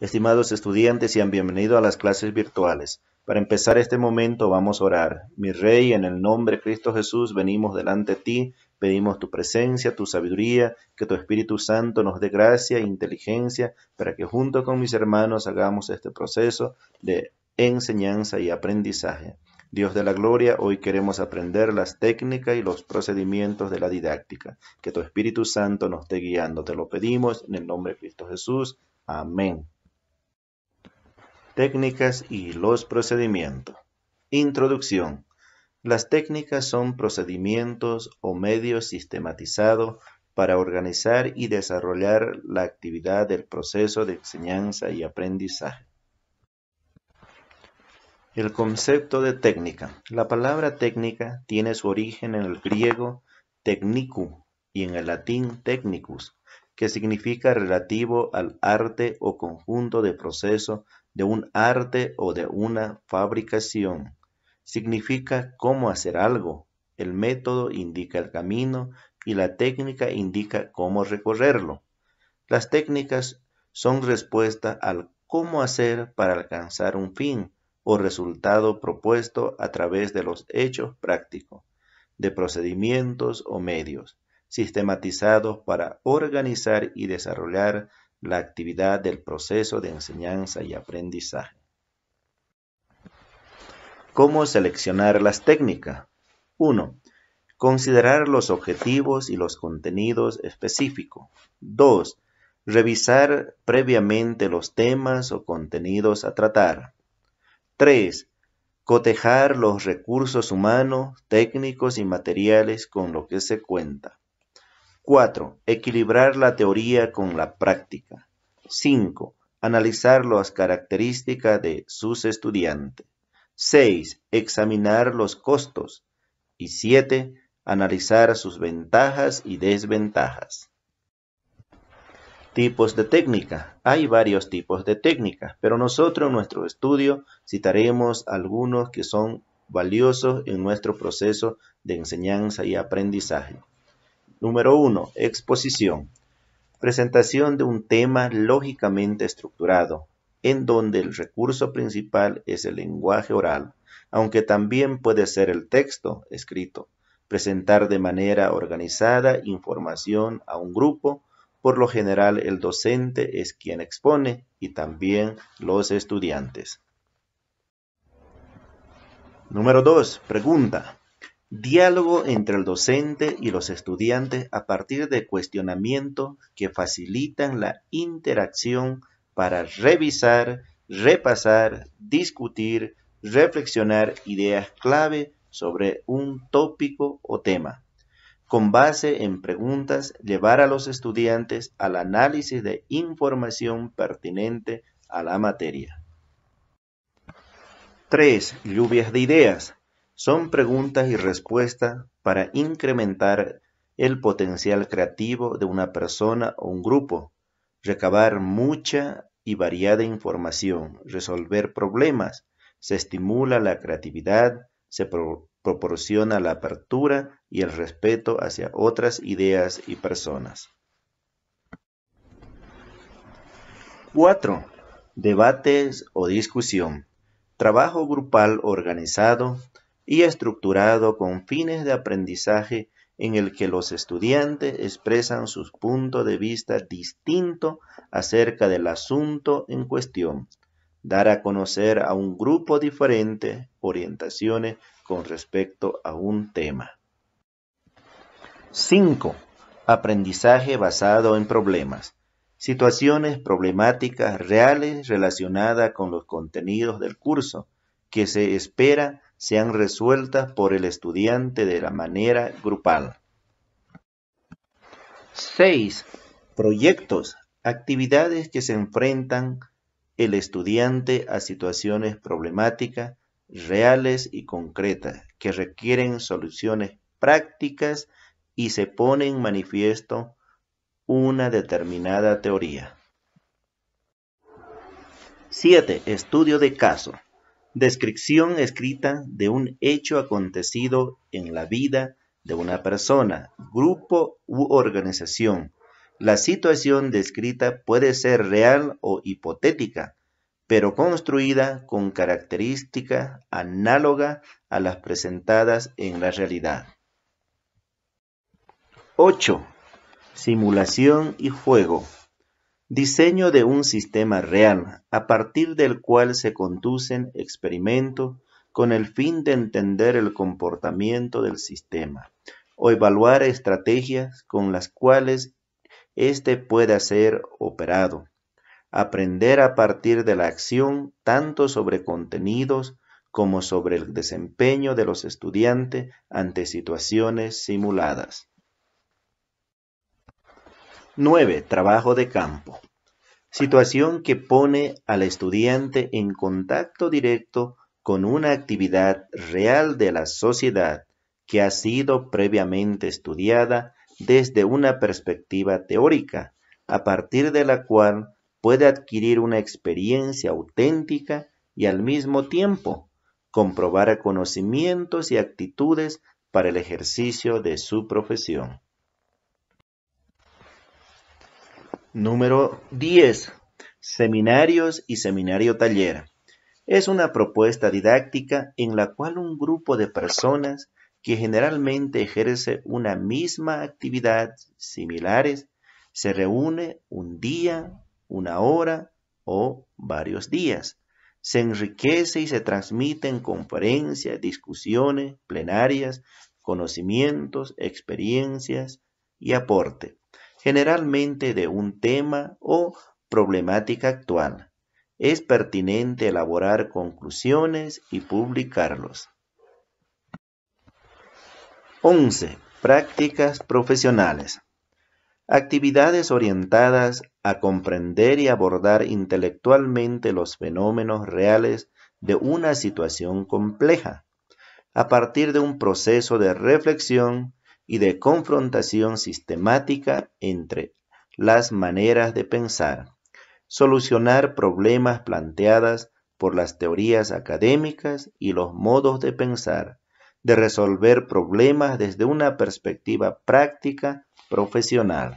Estimados estudiantes, sean bienvenidos a las clases virtuales. Para empezar este momento vamos a orar. Mi Rey, en el nombre de Cristo Jesús, venimos delante de ti, pedimos tu presencia, tu sabiduría, que tu Espíritu Santo nos dé gracia e inteligencia para que junto con mis hermanos hagamos este proceso de enseñanza y aprendizaje. Dios de la Gloria, hoy queremos aprender las técnicas y los procedimientos de la didáctica. Que tu Espíritu Santo nos esté guiando. Te lo pedimos en el nombre de Cristo Jesús. Amén. Técnicas y los procedimientos. Introducción. Las técnicas son procedimientos o medios sistematizados para organizar y desarrollar la actividad del proceso de enseñanza y aprendizaje. El concepto de técnica. La palabra técnica tiene su origen en el griego technicum y en el latín technicus, que significa relativo al arte o conjunto de procesos de un arte o de una fabricación. Significa cómo hacer algo. El método indica el camino y la técnica indica cómo recorrerlo. Las técnicas son respuesta al cómo hacer para alcanzar un fin o resultado propuesto a través de los hechos prácticos, de procedimientos o medios sistematizados para organizar y desarrollar la actividad del proceso de enseñanza y aprendizaje. ¿Cómo seleccionar las técnicas? 1. Considerar los objetivos y los contenidos específicos. 2. Revisar previamente los temas o contenidos a tratar. 3. Cotejar los recursos humanos, técnicos y materiales con lo que se cuenta. 4. Equilibrar la teoría con la práctica. 5. Analizar las características de sus estudiantes. 6. Examinar los costos. Y 7. Analizar sus ventajas y desventajas. Tipos de técnica. Hay varios tipos de técnica, pero nosotros en nuestro estudio citaremos algunos que son valiosos en nuestro proceso de enseñanza y aprendizaje. Número 1. Exposición. Presentación de un tema lógicamente estructurado, en donde el recurso principal es el lenguaje oral, aunque también puede ser el texto escrito. Presentar de manera organizada información a un grupo. Por lo general, el docente es quien expone y también los estudiantes. Número 2. Pregunta. Diálogo entre el docente y los estudiantes a partir de cuestionamientos que facilitan la interacción para revisar, repasar, discutir, reflexionar ideas clave sobre un tópico o tema. Con base en preguntas, llevar a los estudiantes al análisis de información pertinente a la materia. 3. Lluvias de ideas son preguntas y respuestas para incrementar el potencial creativo de una persona o un grupo, recabar mucha y variada información, resolver problemas, se estimula la creatividad, se proporciona la apertura y el respeto hacia otras ideas y personas. 4. Debates o discusión. Trabajo grupal organizado y estructurado con fines de aprendizaje en el que los estudiantes expresan sus puntos de vista distinto acerca del asunto en cuestión, dar a conocer a un grupo diferente orientaciones con respecto a un tema. 5. Aprendizaje basado en problemas. Situaciones problemáticas reales relacionadas con los contenidos del curso que se espera sean resueltas por el estudiante de la manera grupal. 6. Proyectos. Actividades que se enfrentan el estudiante a situaciones problemáticas reales y concretas que requieren soluciones prácticas y se pone en manifiesto una determinada teoría. 7. Estudio de caso descripción escrita de un hecho acontecido en la vida de una persona, grupo u organización. La situación descrita puede ser real o hipotética, pero construida con características análoga a las presentadas en la realidad. 8. Simulación y juego. Diseño de un sistema real a partir del cual se conducen experimentos con el fin de entender el comportamiento del sistema o evaluar estrategias con las cuales éste pueda ser operado. Aprender a partir de la acción tanto sobre contenidos como sobre el desempeño de los estudiantes ante situaciones simuladas. 9. Trabajo de campo. Situación que pone al estudiante en contacto directo con una actividad real de la sociedad que ha sido previamente estudiada desde una perspectiva teórica, a partir de la cual puede adquirir una experiencia auténtica y al mismo tiempo comprobar conocimientos y actitudes para el ejercicio de su profesión. Número 10. Seminarios y seminario taller. Es una propuesta didáctica en la cual un grupo de personas que generalmente ejerce una misma actividad similares se reúne un día, una hora o varios días. Se enriquece y se transmiten conferencias, discusiones, plenarias, conocimientos, experiencias y aporte generalmente de un tema o problemática actual. Es pertinente elaborar conclusiones y publicarlos. 11. Prácticas profesionales. Actividades orientadas a comprender y abordar intelectualmente los fenómenos reales de una situación compleja, a partir de un proceso de reflexión y de confrontación sistemática entre las maneras de pensar, solucionar problemas planteadas por las teorías académicas y los modos de pensar, de resolver problemas desde una perspectiva práctica profesional.